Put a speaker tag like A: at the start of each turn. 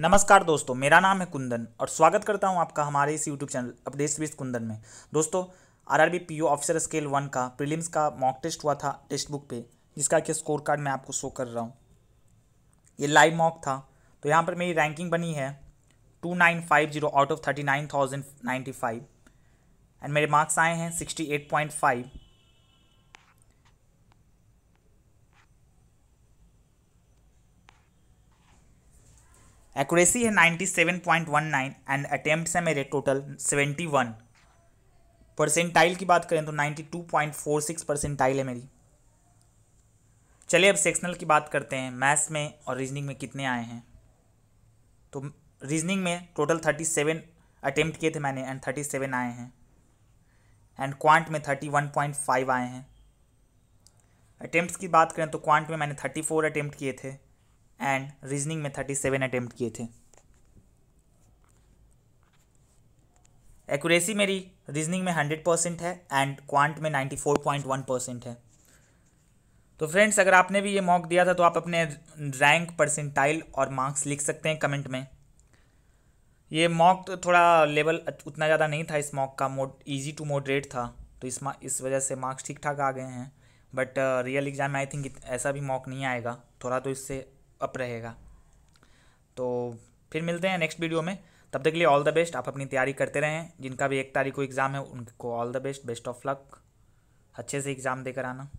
A: नमस्कार दोस्तों मेरा नाम है कुंदन और स्वागत करता हूं आपका हमारे इस YouTube channel updates with Kundan में दोस्तों RRB PO officer scale one का प्रीलिम्स का मॉक टेस्ट हुआ था टेक्स्ट बुक पे जिसका कि स्कोर कार्ड मैं आपको शो कर रहा हूं ये लाइव मॉक था तो यहाँ पर मेरी रैंकिंग बनी है two nine five zero out of thirty nine thousand ninety five and मेरे मार्क्स आए हैं sixty eight point five accuracy है 97.19 एंड अटेम्प्ट है मेरे टोटल 71 परसेंटाइल की बात करें तो 92.46 परसेंटाइल है मेरी चलिए अब सेक्शनल की बात करते हैं मैथ्स में और रीजनिंग में कितने आए हैं तो रीजनिंग में टोटल थर्टी सेवन अटेम्प्ट किए थे मैंने एंड थर्टी सेवन आए हैं एंड क्वांट में थर्टी वन पॉइंट फाइव आए हैं अटेम्प्ट की बात करें तो क्वांट में मैंने थर्टी फोर अटेम्प्ट किए थे एंड रीजनिंग में थर्टी सेवन अटैम्प्ट किए थे एक्यूरेसी मेरी रीजनिंग में हंड्रेड परसेंट है एंड क्वांट में ninety four point one percent है तो फ्रेंड्स अगर आपने भी ये मॉक दिया था तो आप अपने रैंक परसेंटाइल और मार्क्स लिख सकते हैं कमेंट में ये मॉक तो थोड़ा लेवल उतना ज़्यादा नहीं था इस मॉक का मोड ईजी टू मोडरेट था तो इस इस वजह से मार्क्स ठीक ठाक आ गए हैं बट रियल एग्ज़ाम में आई थिंक ऐसा भी मॉक नहीं आएगा थोड़ा तो इससे अप रहेगा तो फिर मिलते हैं नेक्स्ट वीडियो में तब तक के लिए ऑल द बेस्ट आप अपनी तैयारी करते रहें जिनका भी एक तारीख को एग्ज़ाम है उनको all the best best of luck अच्छे से एग्ज़ाम देकर आना